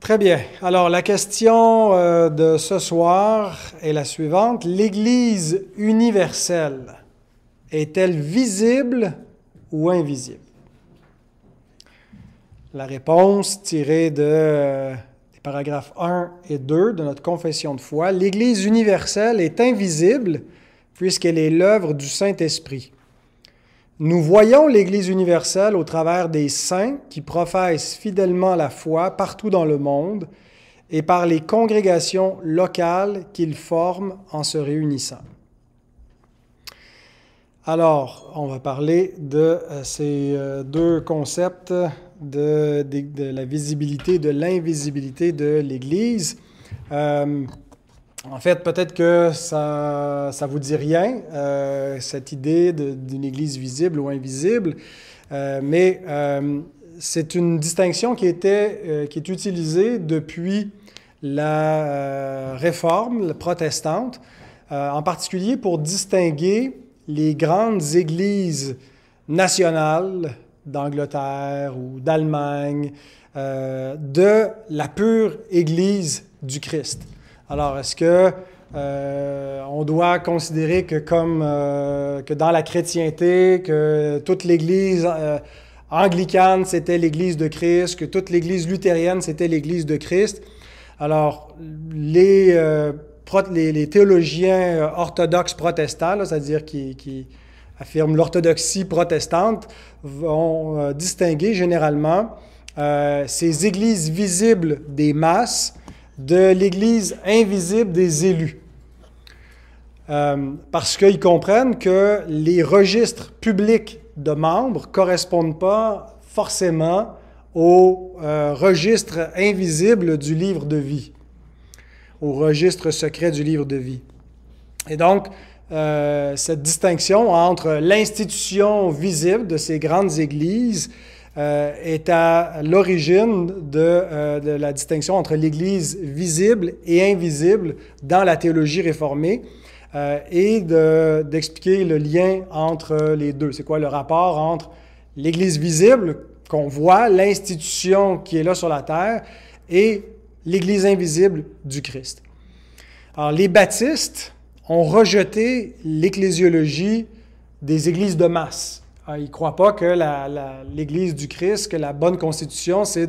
Très bien. Alors, la question euh, de ce soir est la suivante. L'Église universelle est-elle visible ou invisible? La réponse tirée de, euh, des paragraphes 1 et 2 de notre confession de foi, l'Église universelle est invisible puisqu'elle est l'œuvre du Saint-Esprit. Nous voyons l'Église universelle au travers des saints qui professent fidèlement la foi partout dans le monde et par les congrégations locales qu'ils forment en se réunissant. Alors, on va parler de euh, ces euh, deux concepts de, de, la visibilité de l'invisibilité de l'Église. Euh, en fait, peut-être que ça ne vous dit rien, euh, cette idée d'une Église visible ou invisible, euh, mais euh, c'est une distinction qui, qui est utilisée depuis la réforme protestante, en particulier pour distinguer les grandes églises nationales d'Angleterre ou d'Allemagne de la pure Église du Christ. Alors, est-ce que euh, on doit considérer que comme euh, que dans la chrétienté, que toute l'Église euh, anglicane c'était l'Église de Christ, que toute l'Église luthérienne c'était l'Église de Christ. Alors les, théologiens orthodoxes protestants, c'est-à-dire qui, qui, affirment l'orthodoxie protestante, vont distinguer généralement ces églises visibles des masses de l'Église invisible des élus. Euh, parce qu'ils comprennent que les registres publics de membres ne correspondent pas forcément au euh, registre invisible du livre de vie, au registre secret du livre de vie. Et donc, euh, cette distinction entre l'institution visible de ces grandes églises euh, est à l'origine euh, de, la distinction entre l'Église visible et invisible dans la théologie réformée euh, et d'expliquer le lien entre les deux. C'est quoi le rapport entre l'Église visible qu'on voit, l'institution qui est là sur la terre, et l'Église invisible du Christ. Alors les baptistes ont rejeté l'ecclésiologie des églises de masse ah, il ne croient pas que l'Église du Christ, que la bonne constitution, c'est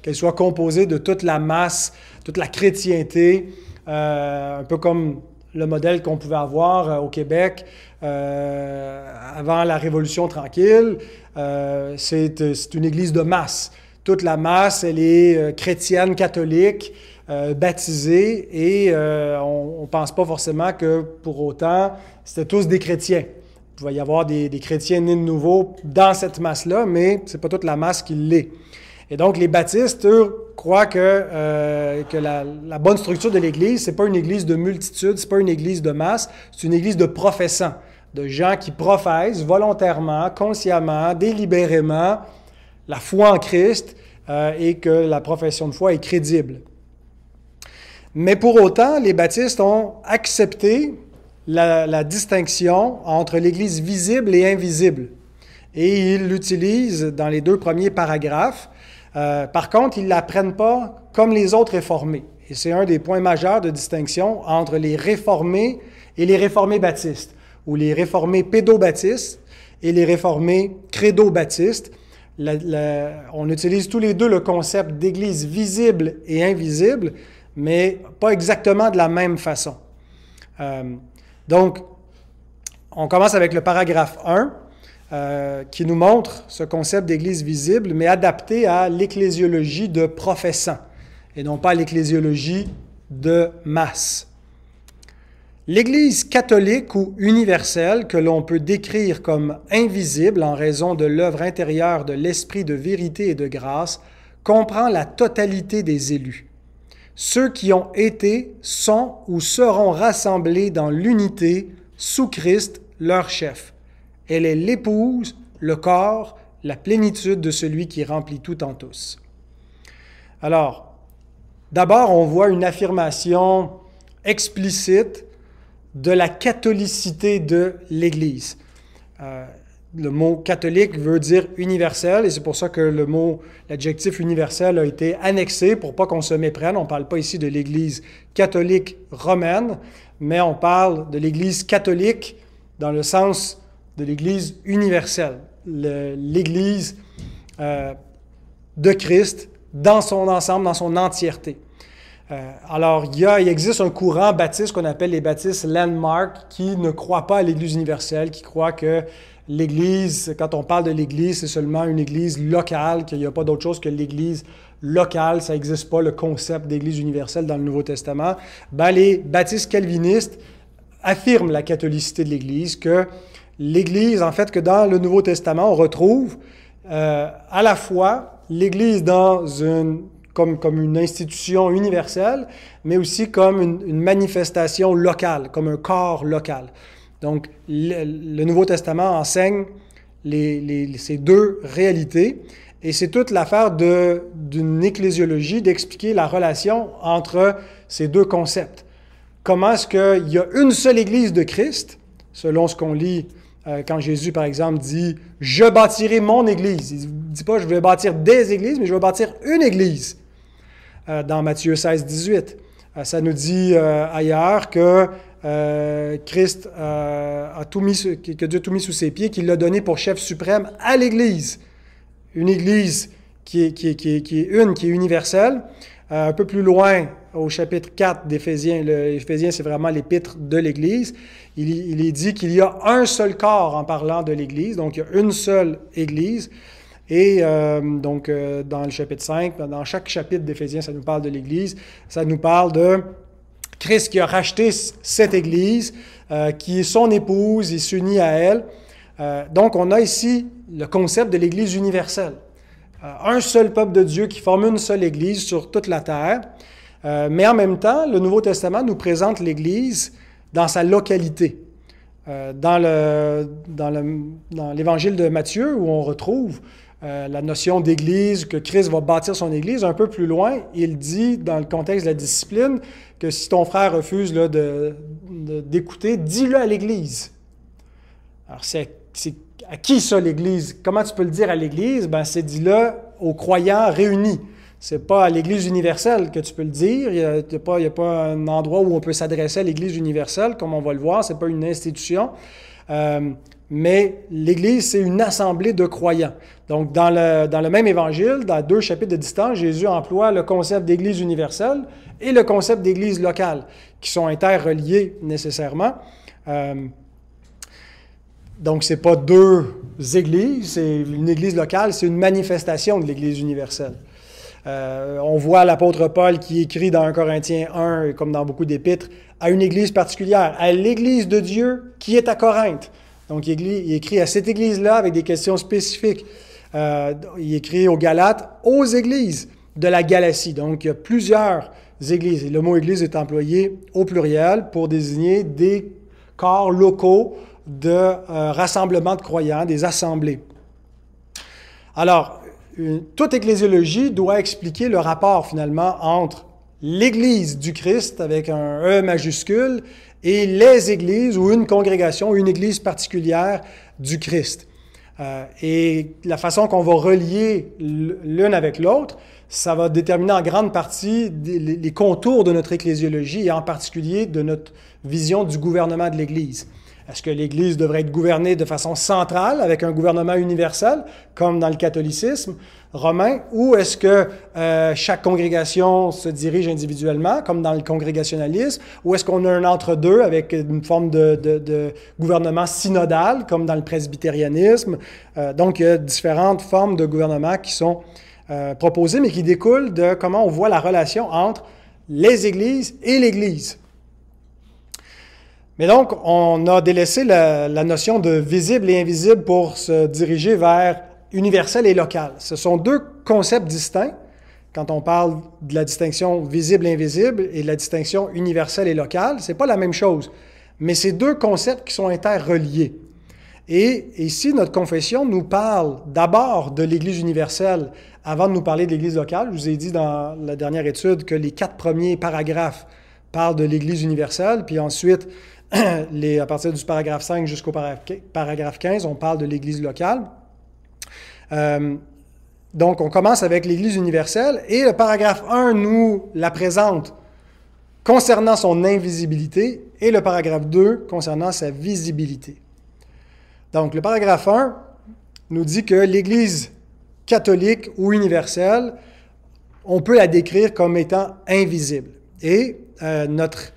qu'elle soit composée de toute la masse, toute la chrétienté, euh, un peu comme le modèle qu'on pouvait avoir euh, au Québec euh, avant la Révolution tranquille. c'est une Église de masse. Toute la masse, elle est chrétienne, catholique, baptisée, et on ne pense pas forcément que pour autant, c'était tous des chrétiens va y avoir des, chrétiens nés de nouveau dans cette masse-là, mais c'est pas toute la masse qui l'est. Et donc, les baptistes, eux, croient que, euh, que la, bonne structure de l'Église, c'est pas une Église de multitude, c'est pas une Église de masse, c'est une Église de professants, de gens qui professent volontairement, consciemment, délibérément la foi en Christ euh, et que la profession de foi est crédible. Mais pour autant, les baptistes ont accepté la, distinction entre l'Église visible et invisible. Et ils l'utilisent dans les deux premiers paragraphes. Euh, par contre, ils ne l'apprennent pas comme les autres réformés. Et c'est un des points majeurs de distinction entre les réformés et les réformés baptistes, ou les réformés pédobaptistes et les réformés crédobaptistes. on utilise tous les deux le concept d'église visible et invisible, mais pas exactement de la même façon. Euh, donc, on commence avec le paragraphe 1. Euh, qui nous montre ce concept d'église visible, mais adapté à l'ecclésiologie de professant, et non pas à l'ecclésiologie de masse. L'Église catholique ou universelle, que l'on peut décrire comme invisible en raison de l'œuvre intérieure de l'Esprit de vérité et de grâce, comprend la totalité des élus, ceux qui ont été sont ou seront rassemblés dans l'unité sous Christ, leur chef. Elle est l'épouse, le corps, la plénitude de celui qui remplit tout en tous. Alors, d'abord, on voit une affirmation explicite de la catholicité de l'Église. Euh, le mot catholique veut dire universel et c'est pour ça que le mot, l'adjectif universel a été annexé pour pas qu'on se méprenne. On ne parle pas ici de l'Église catholique romaine, mais on parle de l'Église catholique dans le sens de l'Église universelle, l'Église euh, de Christ dans son ensemble, dans son entièreté. Euh, alors, il, y il, existe un courant baptiste qu'on appelle les baptistes landmark qui ne croient pas à l'Église universelle, qui croient que l'Église, quand on parle de l'Église, c'est seulement une Église locale, qu'il n'y a pas d'autre chose que l'Église locale, ça n'existe pas le concept d'Église universelle dans le Nouveau Testament, ben, les baptistes calvinistes affirment la catholicité de l'Église, que l'Église, en fait, que dans le Nouveau Testament, on retrouve euh, à la fois l'Église comme, une institution universelle, mais aussi comme une manifestation locale, comme un corps local. Donc, le, Nouveau Testament enseigne ces deux réalités. Et c'est toute l'affaire d'une ecclésiologie d'expliquer la relation entre ces deux concepts. Comment est-ce qu'il y a une seule Église de Christ, selon ce qu'on lit euh, quand Jésus, par exemple, dit ⁇ Je bâtirai mon Église ⁇ Il ne dit pas ⁇ Je vais bâtir des Églises, mais je vais bâtir une Église euh, dans Matthieu 16, 18. Euh, ça nous dit ailleurs que euh, Christ euh, a tout mis, que Dieu a tout mis sous ses pieds, qu'il l'a donné pour chef suprême à l'Église. Une Église qui est, qui est, qui est, une, qui est universelle. Euh, un peu plus loin, au chapitre 4 d'Éphésiens, l'Éphésiens, c'est vraiment l'épître de l'Église, il, est dit qu'il y a un seul corps en parlant de l'Église, donc il y a une seule Église. Et donc, dans le chapitre 5, dans chaque chapitre d'Éphésiens, ça nous parle de l'Église, ça nous parle de Christ qui a racheté cette Église, euh, qui est son épouse, il s'unit à elle. Euh, donc on a ici le concept de l'Église universelle. Euh, un seul peuple de Dieu qui forme une seule Église sur toute la terre. mais en même temps, le Nouveau Testament nous présente l'Église dans sa localité. dans, dans l'Évangile de Matthieu, où on retrouve euh, la notion d'église, que Christ va bâtir son église, un peu plus loin, il dit dans le contexte de la discipline que si ton frère refuse de, d'écouter, dis-le à l'église. Alors, c'est, à qui ça l'église? Comment tu peux le dire à l'église? Ben, c'est dis-le aux croyants réunis. C'est pas à l'Église universelle que tu peux le dire. Il n'y a, pas un endroit où on peut s'adresser à l'Église universelle, comme on va le voir. C'est pas une institution. Euh, mais l'Église, c'est une assemblée de croyants. Donc, dans le, même évangile, dans deux chapitres de distance, Jésus emploie le concept d'Église universelle et le concept d'Église locale, qui sont interreliés nécessairement. Euh, donc, ce n'est pas deux églises, c'est une église locale, c'est une manifestation de l'Église universelle. Euh, on voit l'apôtre Paul qui écrit dans 1 Corinthiens 1, comme dans beaucoup d'épîtres, à une église particulière, à l'église de Dieu qui est à Corinthe. Donc, il, écrit à cette Église-là avec des questions spécifiques. Euh, il écrit aux Galates, aux Églises de la Galatie. Donc, il y a plusieurs églises. Et le mot Église est employé au pluriel pour désigner des corps locaux de euh, rassemblement de croyants, des assemblées. Alors, toute ecclésiologie doit expliquer le rapport finalement entre l'Église du Christ avec un E majuscule et les églises ou une congrégation, ou une église particulière du Christ. Euh, et la façon qu'on va relier l'une avec l'autre, ça va déterminer en grande partie les contours de notre ecclésiologie et en particulier de notre vision du gouvernement de l'Église. Est-ce que l'Église devrait être gouvernée de façon centrale, avec un gouvernement universel, comme dans le catholicisme romain, ou est-ce que euh, chaque congrégation se dirige individuellement, comme dans le congrégationalisme, ou est-ce qu'on a un entre-deux avec une forme de, gouvernement synodal, comme dans le presbytérianisme? Euh, donc, il y a différentes formes de gouvernement qui sont euh, proposées, mais qui découlent de comment on voit la relation entre les Églises et l'Église. Mais donc, on a délaissé la, notion de visible et invisible pour se diriger vers universel et local. Ce sont deux concepts distincts quand on parle de la distinction visible et invisible et de la distinction universelle et locale. Ce n'est pas la même chose, mais c'est deux concepts qui sont interreliés. Et ici, notre confession nous parle d'abord de l'Église universelle avant de nous parler de l'Église locale. Je vous ai dit dans la dernière étude que les quatre premiers paragraphes parlent de l'Église universelle, puis ensuite à partir du paragraphe 5 jusqu'au paragraphe 15, on parle de l'Église locale. Euh, donc, on commence avec l'Église universelle et le paragraphe 1 nous la présente concernant son invisibilité et le paragraphe 2 concernant sa visibilité. Donc, le paragraphe 1 nous dit que l'Église catholique ou universelle, on peut la décrire comme étant invisible. Et euh, notre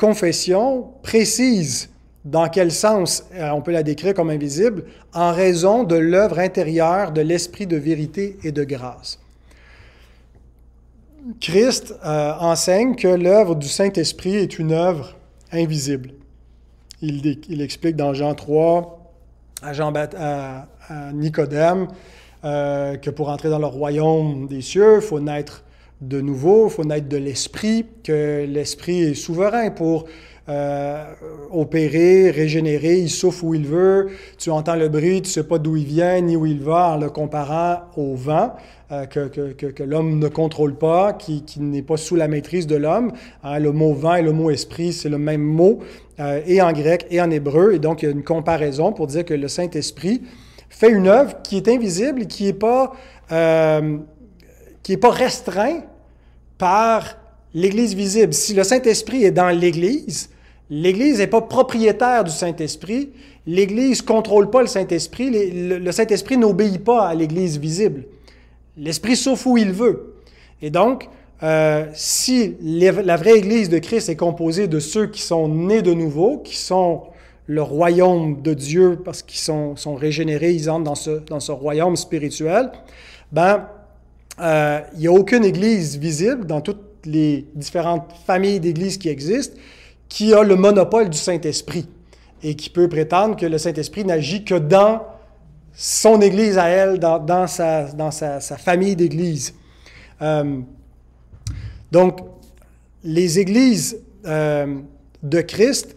confession précise dans quel sens euh, on peut la décrire comme invisible, en raison de l'œuvre intérieure de l'Esprit de vérité et de grâce. Christ euh, enseigne que l'œuvre du Saint-Esprit est une œuvre invisible. Il, explique dans Jean 3 à, Jean, Nicodème euh, que pour entrer dans le royaume des cieux, il faut naître de nouveau, il faut naître de l'esprit, que l'esprit est souverain pour euh, opérer, régénérer, il souffle où il veut, tu entends le bruit, tu ne sais pas d'où il vient ni où il va en le comparant au vent euh, que, l'homme ne contrôle pas, qui, n'est pas sous la maîtrise de l'homme. Hein, le mot vent et le mot esprit, c'est le même mot, euh, et en grec et en hébreu, et donc il y a une comparaison pour dire que le Saint-Esprit fait une œuvre qui est invisible, qui n'est pas qui est pas restreint par l'Église visible. Si le Saint-Esprit est dans l'Église, l'Église n'est pas propriétaire du Saint-Esprit, l'Église ne contrôle pas le Saint-Esprit, le, Saint-Esprit n'obéit pas à l'Église visible. L'Esprit souffle où il veut. Et donc, euh, si la vraie Église de Christ est composée de ceux qui sont nés de nouveau, qui sont le royaume de Dieu parce qu'ils sont, régénérés, ils entrent dans ce, dans ce royaume spirituel, ben, euh, il n'y a aucune église visible dans toutes les différentes familles d'églises qui existent qui a le monopole du Saint-Esprit et qui peut prétendre que le Saint-Esprit n'agit que dans son Église à elle, dans, dans, sa, dans sa, famille d'Église. Euh, donc, les Églises euh, de Christ,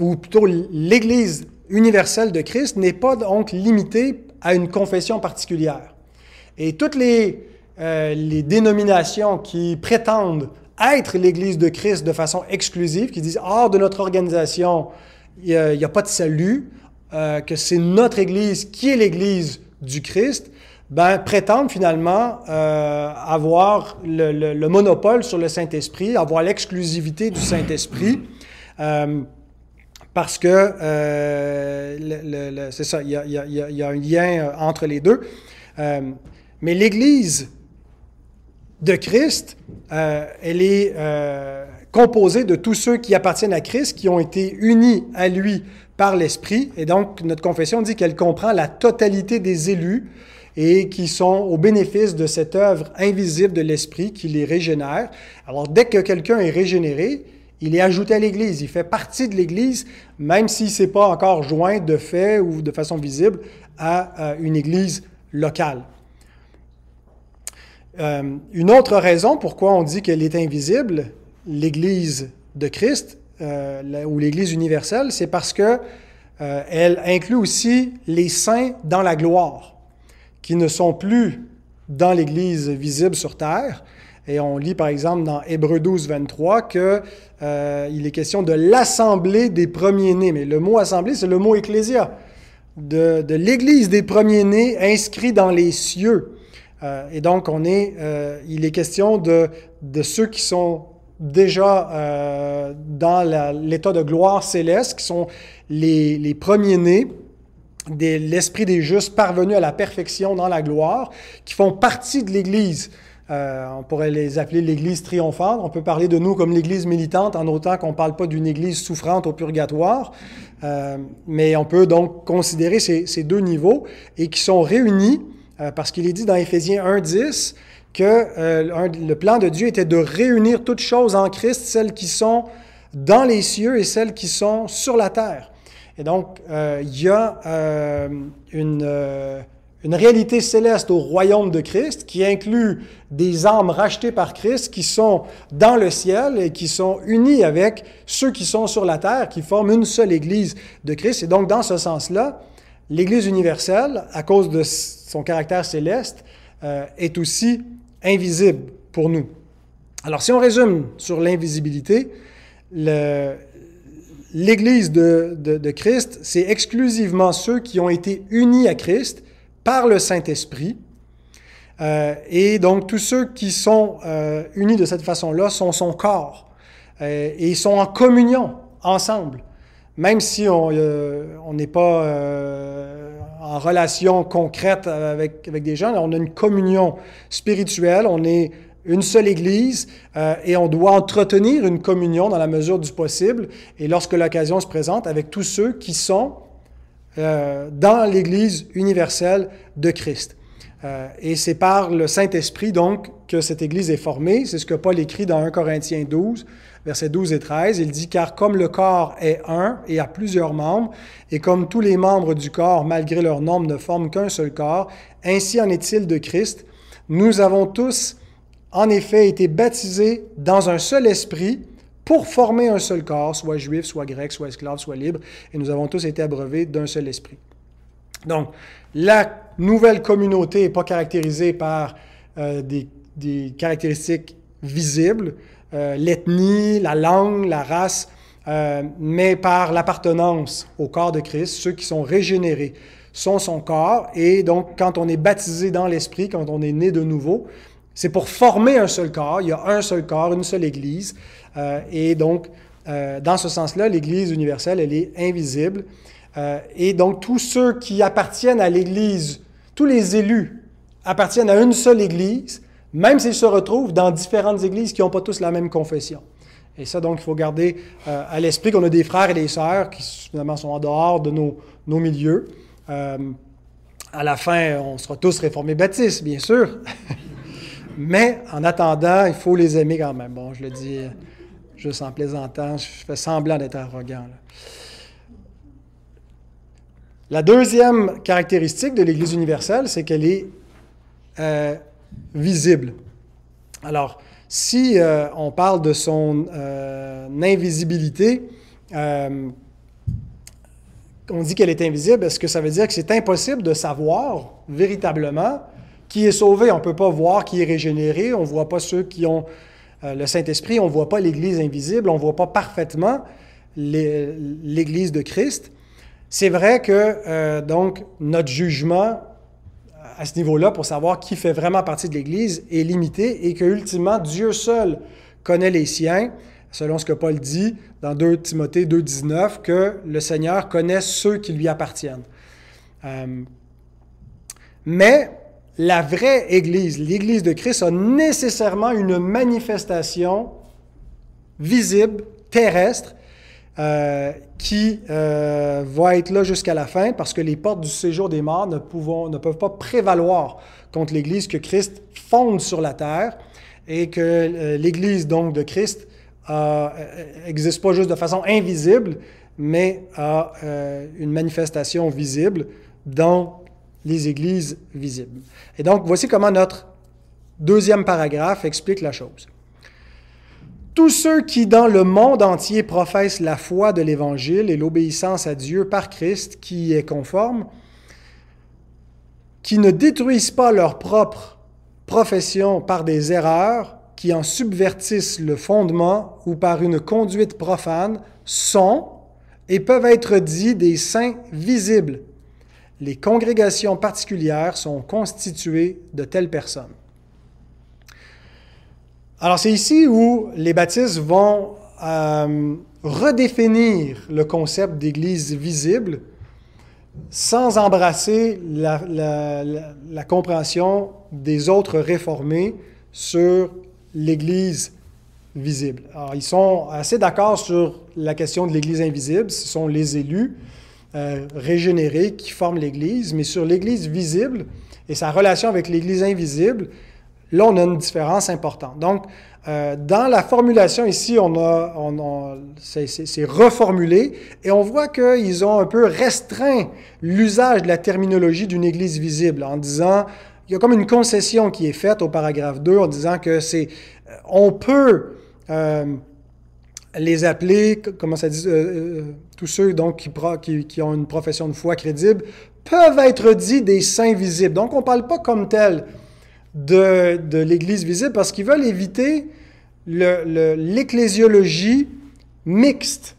ou plutôt l'Église universelle de Christ, n'est pas donc limitée à une confession particulière. Et toutes les euh, les dénominations qui prétendent être l'Église de Christ de façon exclusive, qui disent hors de notre organisation, il n'y a, pas de salut, euh, que c'est notre Église qui est l'Église du Christ, ben, prétendent finalement euh, avoir le, monopole sur le Saint-Esprit, avoir l'exclusivité du Saint-Esprit. parce que c'est ça, il y, y, y a, un lien entre les deux. mais l'Église de Christ, euh, elle est euh, composée de tous ceux qui appartiennent à Christ, qui ont été unis à lui par l'Esprit. Et donc, notre confession dit qu'elle comprend la totalité des élus et qui sont au bénéfice de cette œuvre invisible de l'Esprit qui les régénère. Alors, dès que quelqu'un est régénéré, il est ajouté à l'Église, il fait partie de l'Église, même s'il ne s'est pas encore joint de fait ou de façon visible à euh, une Église locale. Euh, une autre raison pourquoi on dit qu'elle est invisible, l'Église de Christ euh, ou l'Église universelle, c'est parce que euh, elle inclut aussi les saints dans la gloire, qui ne sont plus dans l'Église visible sur terre. Et on lit par exemple dans hébreu 12, 23 qu'il est question de l'assemblée des premiers-nés. Mais le mot assemblée, c'est le mot ecclésia, de, de l'Église des premiers-nés inscrit dans les cieux. Euh, et donc, on est, euh, il est question de, ceux qui sont déjà euh, dans l'état de gloire céleste, qui sont les, premiers-nés, de l'esprit des justes parvenus à la perfection dans la gloire, qui font partie de l'Église. on pourrait les appeler l'Église triomphante. On peut parler de nous comme l'Église militante en autant qu'on ne parle pas d'une Église souffrante au purgatoire. mais on peut donc considérer ces, deux niveaux et qui sont réunis euh, parce qu'il est dit dans Éphésiens 1.10 que euh, le plan de Dieu était de réunir toutes choses en Christ, celles qui sont dans les cieux et celles qui sont sur la terre. Et donc, euh, il y a une réalité céleste au royaume de Christ qui inclut des âmes rachetées par Christ qui sont dans le ciel et qui sont unies avec ceux qui sont sur la terre, qui forment une seule Église de Christ. Et donc, dans ce sens-là, l'Église universelle, à cause de son caractère céleste, euh, est aussi invisible pour nous. Alors si on résume sur l'invisibilité, l'Église de, Christ, c'est exclusivement ceux qui ont été unis à Christ par le Saint-Esprit, euh, et donc, tous ceux qui sont euh, unis de cette façon-là sont son corps et ils sont en communion ensemble même si on euh, n'est pas euh, en relation concrète avec, des gens, on a une communion spirituelle, on est une seule Église euh, et on doit entretenir une communion dans la mesure du possible et lorsque l'occasion se présente avec tous ceux qui sont dans l'Église universelle de Christ. et c'est par le Saint-Esprit donc que cette Église est formée, c'est ce que Paul écrit dans 1 Corinthiens 12 versets 12 et 13. Il dit, car comme le corps est un et a plusieurs membres, et comme tous les membres du corps, malgré leur nombre, ne forment qu'un seul corps, ainsi en est-il de Christ. Nous avons tous, en effet, été baptisés dans un seul esprit pour former un seul corps, soit juif, soit grec, soit esclave, soit libre, et nous avons tous été abreuvés d'un seul esprit. Donc, la nouvelle communauté n'est pas caractérisée par euh, des, caractéristiques visibles, euh, l'ethnie, la langue, la race, euh, mais par l'appartenance au corps de Christ, ceux qui sont régénérés sont son corps. Et donc, quand on est baptisé dans l'Esprit, quand on est né de nouveau, c'est pour former un seul corps. Il y a un seul corps, une seule Église. Euh, et donc, dans ce sens-là, l'Église universelle, elle est invisible. et donc, tous ceux qui appartiennent à l'Église, tous les élus appartiennent à une seule Église, même s'ils se retrouvent dans différentes églises qui n'ont pas tous la même confession. Et ça, donc, il faut garder euh, à l'esprit qu'on a des frères et des sœurs qui, finalement, sont en dehors de nos, milieux. Euh, à la fin, on sera tous réformés baptistes, bien sûr. Mais en attendant, il faut les aimer quand même. Bon, je le dis euh, juste en plaisantant, je fais semblant d'être arrogant. La deuxième caractéristique de l'Église universelle, c'est qu'elle est, visible. Alors, si euh, on parle de son euh, invisibilité, euh, on dit qu'elle est invisible, est-ce que ça veut dire que c'est impossible de savoir véritablement qui est sauvé? On ne peut pas voir qui est régénéré, on ne voit pas ceux qui ont le Saint-Esprit, on ne voit pas l'Église invisible, on ne voit pas parfaitement l'Église de Christ. C'est vrai que donc notre jugement à ce niveau-là pour savoir qui fait vraiment partie de l'Église est limité et que ultimement Dieu seul connaît les siens, selon ce que Paul dit dans 2 Timothée 2,19, que le Seigneur connaît ceux qui lui appartiennent. Euh, mais la vraie Église, l'Église de Christ, a nécessairement une manifestation visible, terrestre, euh, qui euh, va être là jusqu'à la fin parce que les portes du séjour des morts ne, ne peuvent pas prévaloir contre l'Église que Christ fonde sur la terre et que euh, l'Église donc de Christ n'existe pas juste de façon invisible, mais a une manifestation visible dans les églises visibles. Et donc voici comment notre deuxième paragraphe explique la chose. Tous ceux qui dans le monde entier professent la foi de l'Évangile et l'obéissance à Dieu par Christ qui y est conforme, qui ne détruisent pas leur propre profession par des erreurs, qui en subvertissent le fondement ou par une conduite profane, sont et peuvent être dits des saints visibles. Les congrégations particulières sont constituées de telles personnes. Alors c'est ici où les baptistes vont euh, redéfinir le concept d'église visible sans embrasser la, compréhension des autres réformés sur l'église visible. Alors, ils sont assez d'accord sur la question de l'Église invisible, ce sont les élus euh, régénérés qui forment l'Église, mais sur l'Église visible et sa relation avec l'Église invisible, Là, on a une différence importante. Donc, euh, dans la formulation ici, on a, c'est reformulé et on voit qu'ils ont un peu restreint l'usage de la terminologie d'une Église visible en disant, il y a comme une concession qui est faite au paragraphe 2 en disant que c'est, euh, on peut euh, les appeler, comment ça dit, tous ceux donc qui, ont une profession de foi crédible peuvent être dits des saints visibles. Donc, on ne parle pas comme tel de, l'Église visible parce qu'ils veulent éviter l'ecclésiologie mixte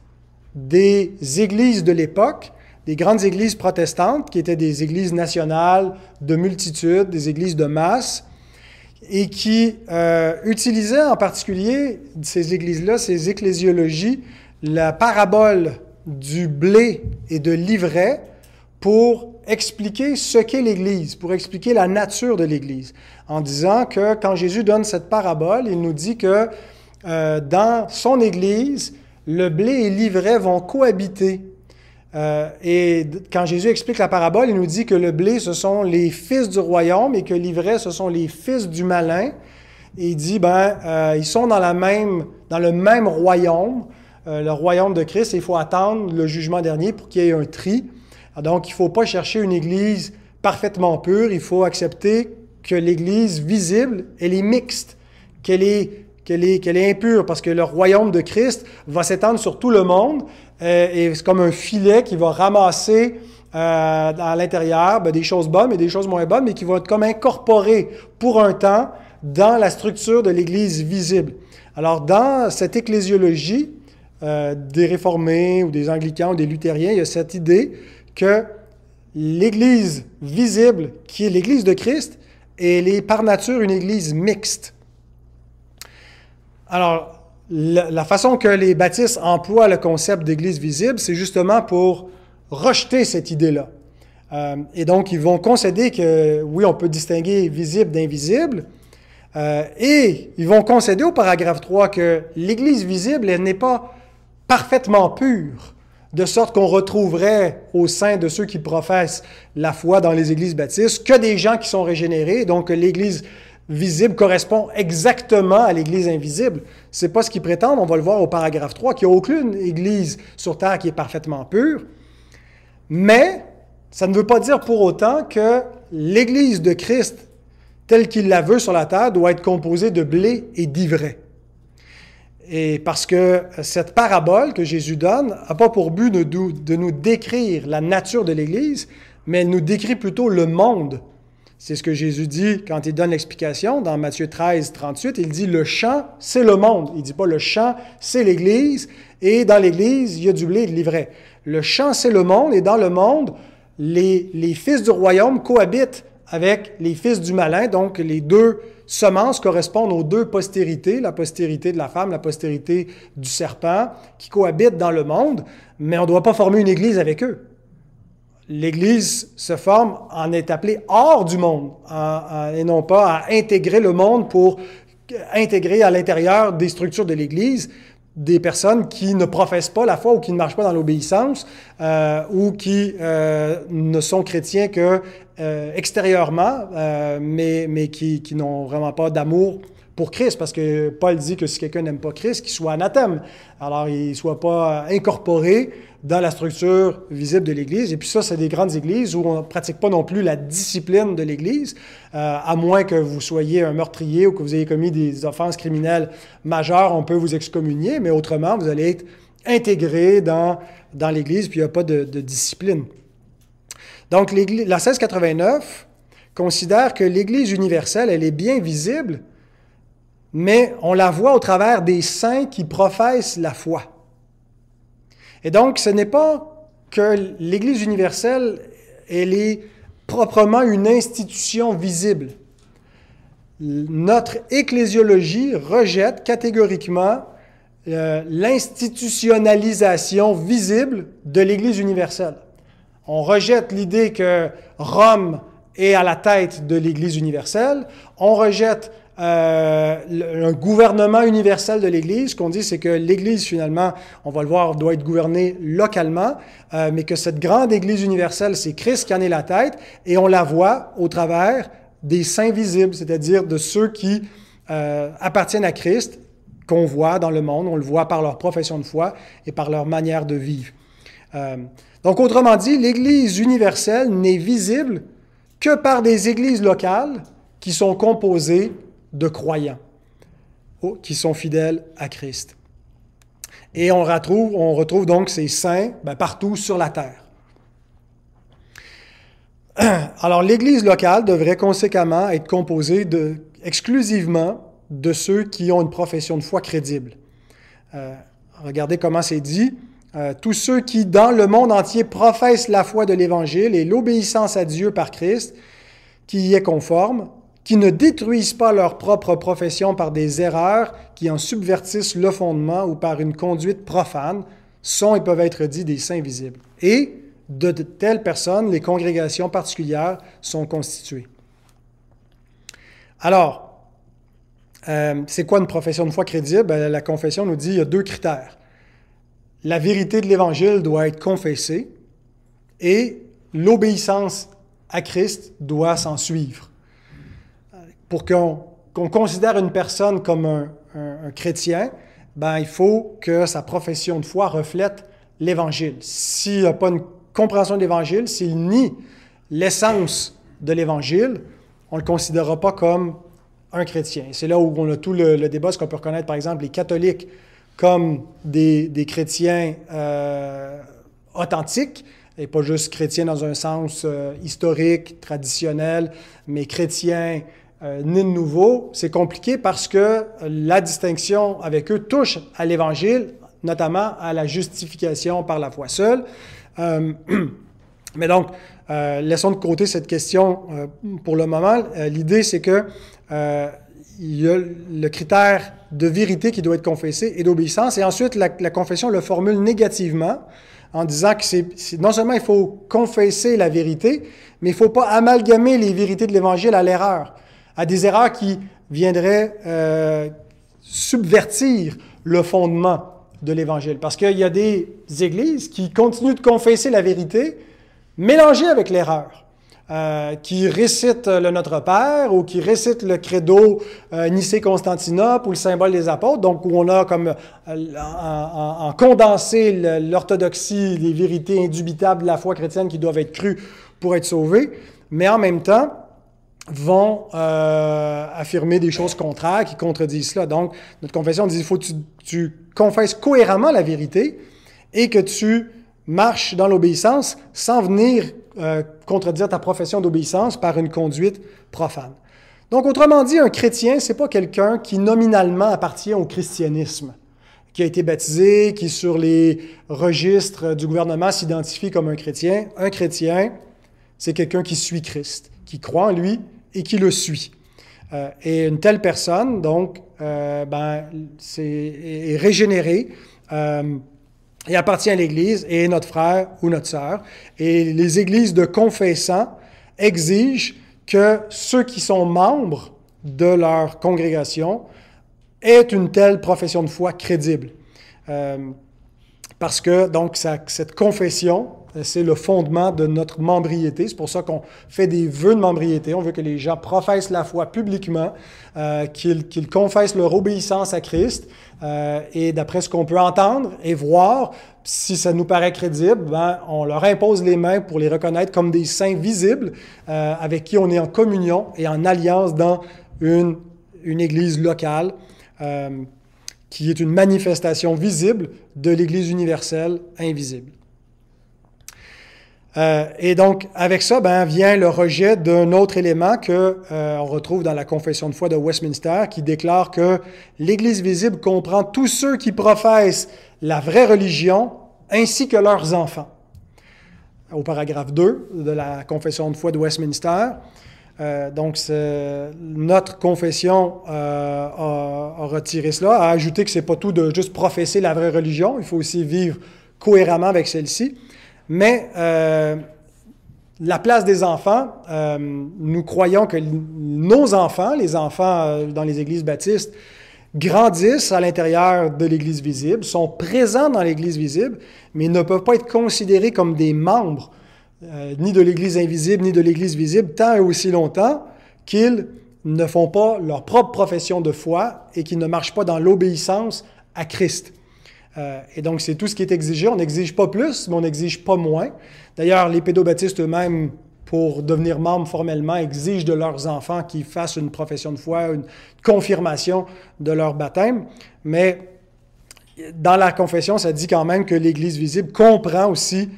des églises de l'époque, des grandes églises protestantes, qui étaient des églises nationales de multitude, des églises de masse, et qui euh, utilisaient en particulier ces églises-là, ces ecclésiologies, la parabole du blé et de l'ivraie pour expliquer ce qu'est l'Église, pour expliquer la nature de l'Église, en disant que quand Jésus donne cette parabole, il nous dit que euh, dans son Église, le blé et l'ivraie vont cohabiter. Euh, et quand Jésus explique la parabole, il nous dit que le blé, ce sont les fils du royaume et que l'ivraie, ce sont les fils du malin. Et il dit, ben, euh, ils sont dans, dans le même royaume, le royaume de Christ, et il faut attendre le jugement dernier pour qu'il y ait un tri. Ah, donc, il ne faut pas chercher une Église parfaitement pure, il faut accepter que l'Église visible, elle est mixte, qu'elle est, impure, parce que le royaume de Christ va s'étendre sur tout le monde, euh, et c'est comme un filet qui va ramasser euh, à l'intérieur ben, des choses bonnes et des choses moins bonnes, mais qui vont être comme incorporées pour un temps dans la structure de l'Église visible. Alors, dans cette ecclésiologie, euh, des réformés ou des anglicans ou des luthériens, il y a cette idée que l'Église visible, qui est l'Église de Christ, elle est par nature une Église mixte. Alors, la façon que les baptistes emploient le concept d'Église visible, c'est justement pour rejeter cette idée-là. Euh, et donc, ils vont concéder que, oui, on peut distinguer visible d'invisible, euh, et ils vont concéder au paragraphe 3 que l'Église visible, elle n'est pas parfaitement pure de sorte qu'on retrouverait au sein de ceux qui professent la foi dans les églises baptistes que des gens qui sont régénérés. Donc l'Église visible correspond exactement à l'Église invisible. C'est pas ce qu'ils prétendent, on va le voir au paragraphe 3, qu'il n'y a aucune Église sur Terre qui est parfaitement pure. Mais ça ne veut pas dire pour autant que l'Église de Christ, telle qu'il la veut sur la Terre, doit être composée de blé et d'ivraie. Et parce que cette parabole que Jésus donne n'a pas pour but de, nous décrire la nature de l'Église, mais elle nous décrit plutôt le monde. C'est ce que Jésus dit quand il donne l'explication dans Matthieu 13, 38. Il dit le champ, c'est le monde. Il ne dit pas le champ, c'est l'Église. Et dans l'Église, il y a du blé et de l'ivraie. Le champ, c'est le monde. Et dans le monde, les fils du royaume cohabitent avec les fils du malin. Donc, les deux semences correspondent aux deux postérités, la postérité de la femme, la postérité du serpent, qui cohabitent dans le monde, mais on ne doit pas former une église avec eux. L'Église se forme en est appelée hors du monde, et non pas à intégrer le monde pour intégrer à l'intérieur des structures de l'Église, des personnes qui ne professent pas la foi ou qui ne marchent pas dans l'obéissance euh, ou qui euh, ne sont chrétiens que euh, extérieurement, mais, mais qui, qui n'ont vraiment pas d'amour pour Christ, parce que Paul dit que si quelqu'un n'aime pas Christ, qu'il soit anathème. Alors, il ne soit pas incorporé dans la structure visible de l'Église. Et puis ça, c'est des grandes églises où on ne pratique pas non plus la discipline de l'Église, euh, à moins que vous soyez un meurtrier ou que vous ayez commis des offenses criminelles majeures, on peut vous excommunier, mais autrement, vous allez être intégré dans, dans l'Église, puis il n'y a pas de, de discipline. Donc, la 1689 considère que l'Église universelle, elle est bien visible mais on la voit au travers des saints qui professent la foi. Et donc, ce n'est pas que l'Église universelle, elle est proprement une institution visible. Notre ecclésiologie rejette catégoriquement euh, l'institutionnalisation visible de l'Église universelle. On rejette l'idée que Rome est à la tête de l'Église universelle. On rejette euh, un gouvernement universel de l'Église. Ce qu'on dit, c'est que l'Église, finalement, on va le voir, doit être gouvernée localement, euh, mais que cette grande Église universelle, c'est Christ qui en est la tête, et on la voit au travers des saints visibles, c'est-à-dire de ceux qui euh, appartiennent à Christ, qu'on voit dans le monde, on le voit par leur profession de foi et par leur manière de vivre. donc, autrement dit, l'Église universelle n'est visible que par des églises locales qui sont composées de croyants oh, qui sont fidèles à Christ. Et on retrouve, on retrouve donc ces saints ben, partout sur la terre. Alors l'Église locale devrait conséquemment être composée exclusivement de ceux qui ont une profession de foi crédible. Euh, regardez comment c'est dit. Euh, tous ceux qui, dans le monde entier, professent la foi de l'Évangile et l'obéissance à Dieu par Christ, qui y est conforme, qui ne détruisent pas leur propre profession par des erreurs qui en subvertissent le fondement ou par une conduite profane, sont et peuvent être dits des saints visibles. Et de telles personnes, les congrégations particulières sont constituées. Alors, euh, c'est quoi une profession de foi crédible? Ben, la confession nous dit qu'il y a deux critères. La vérité de l'Évangile doit être confessée et l'obéissance à Christ doit s'en suivre pour qu'on considère une personne comme un, chrétien, ben, il faut que sa profession de foi reflète l'Évangile. S'il n'a pas une compréhension de l'Évangile, s'il nie l'essence de l'Évangile, on ne le considérera pas comme un chrétien. C'est là où on a tout le, débat, ce qu'on peut reconnaître, par exemple, les catholiques comme des, chrétiens euh, authentiques, et pas juste chrétiens dans un sens euh, historique, traditionnel, mais chrétiens euh, ni de nouveau, c'est compliqué parce que la distinction avec eux touche à l'Évangile, notamment à la justification par la foi seule. Euh, mais donc, euh, laissons de côté cette question pour le moment. L'idée, c'est que il y a le critère de vérité qui doit être confessé et d'obéissance. Et ensuite, la, confession le formule négativement en disant que non seulement il faut confesser la vérité, mais il ne faut pas amalgamer les vérités de l'Évangile à l'erreur à des erreurs qui viendraient euh, subvertir le fondement de l'Évangile. Parce qu'il y a des églises qui continuent de confesser la vérité mélangée avec l'erreur. Euh, qui récitent le Notre Père ou qui récitent le Credo euh, Nicée-Constantinople ou le symbole des apôtres, donc où on a comme en, en, condensé l'orthodoxie, les vérités indubitables de la foi chrétienne qui doivent être crues pour être sauvées, mais en même temps, vont euh, affirmer des choses contraires qui contredisent cela. Donc, notre confession dit il faut que tu, confesses cohéremment la vérité et que tu marches dans l'obéissance sans venir euh, contredire ta profession d'obéissance par une conduite profane. Donc, autrement dit, un chrétien, c'est pas quelqu'un qui nominalement appartient au christianisme, qui a été baptisé, qui sur les registres du gouvernement s'identifie comme un chrétien. Un chrétien, c'est quelqu'un qui suit Christ qui croit en lui et qui le suit. Euh, et une telle personne, donc, euh, ben, est, régénérée euh, et appartient à l'Église et est notre frère ou notre sœur. Et les églises de confessants exigent que ceux qui sont membres de leur congrégation aient une telle profession de foi crédible. parce que, donc, ça, cette confession c'est le fondement de notre membriété. C'est pour ça qu'on fait des vœux de membriété. On veut que les gens professent la foi publiquement, euh, qu'ils confessent leur obéissance à Christ. Euh, et d'après ce qu'on peut entendre et voir, si ça nous paraît crédible, ben, on leur impose les mains pour les reconnaître comme des saints visibles euh, avec qui on est en communion et en alliance dans une Église locale qui est une manifestation visible de l'Église universelle invisible. Euh, et donc, avec ça, ben, vient le rejet d'un autre élément que euh, on retrouve dans la Confession de foi de Westminster, qui déclare que l'Église visible comprend tous ceux qui professent la vraie religion ainsi que leurs enfants. Au paragraphe 2 de la Confession de foi de Westminster, euh, donc, notre confession euh, a, retiré cela, a ajouté que ce n'est pas tout de juste professer la vraie religion, il faut aussi vivre cohéremment avec celle-ci. Mais euh, la place des enfants, euh, nous croyons que nos enfants, les enfants euh, dans les églises baptistes, grandissent à l'intérieur de l'Église visible, sont présents dans l'Église visible, mais ne peuvent pas être considérés comme des membres ni de l'Église invisible, ni de l'Église visible, tant et aussi longtemps qu'ils ne font pas leur propre profession de foi et qu'ils ne marchent pas dans l'obéissance à Christ. Euh, et donc, c'est tout ce qui est exigé. On n'exige pas plus, mais on n'exige pas moins. D'ailleurs, les pédobaptistes eux-mêmes, pour devenir membres formellement, exigent de leurs enfants qu'ils fassent une profession de foi, une confirmation de leur baptême. Mais dans la confession, ça dit quand même que l'Église visible comprend aussi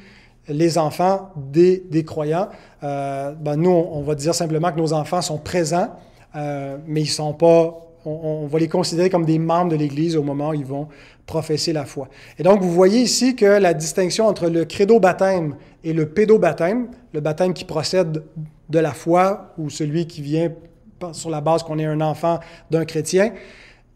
les enfants des, des croyants. Euh, ben, nous, on va dire simplement que nos enfants sont présents, euh, mais ils sont pas. on, va les considérer comme des membres de l'Église au moment où ils vont professer la foi. Et donc, vous voyez ici que la distinction entre le credo-baptême et le pédo-baptême, le baptême qui procède de la foi ou celui qui vient sur la base qu'on est un enfant d'un chrétien,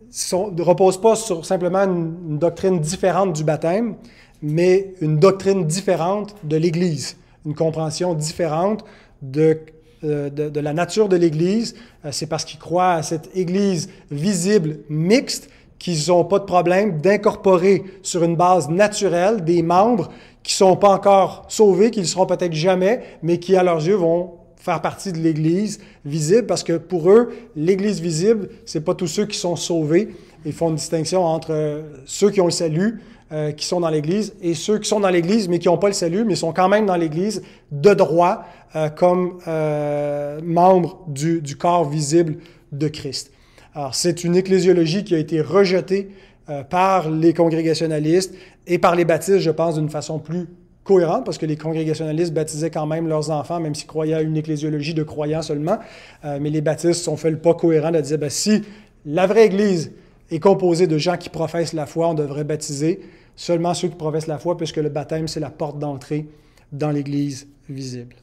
ne repose pas sur simplement une, doctrine différente du baptême, mais une doctrine différente de l'Église, une compréhension différente de, euh, la nature de l'Église. Euh, c'est parce qu'ils croient à cette Église visible, mixte, qu'ils n'ont pas de problème d'incorporer sur une base naturelle des membres qui ne sont pas encore sauvés, qui ne seront peut-être jamais, mais qui, à leurs yeux, vont faire partie de l'Église visible, parce que pour eux, l'Église visible, ce n'est pas tous ceux qui sont sauvés. Ils font une distinction entre euh, ceux qui ont le salut, euh, qui sont dans l'Église, et ceux qui sont dans l'Église, mais qui n'ont pas le salut, mais sont quand même dans l'Église de droit, euh, comme membres du corps visible de Christ. Alors, c'est une ecclésiologie qui a été rejetée euh, par les congrégationalistes et par les baptistes, je pense, d'une façon plus cohérente, parce que les congrégationalistes baptisaient quand même leurs enfants, même s'ils croyaient à une ecclésiologie de croyants seulement. Euh, mais les baptistes ont fait le pas cohérent de dire, ben, si la vraie Église est composée de gens qui professent la foi, on devrait baptiser seulement ceux qui professent la foi, puisque le baptême, c'est la porte d'entrée dans l'Église visible.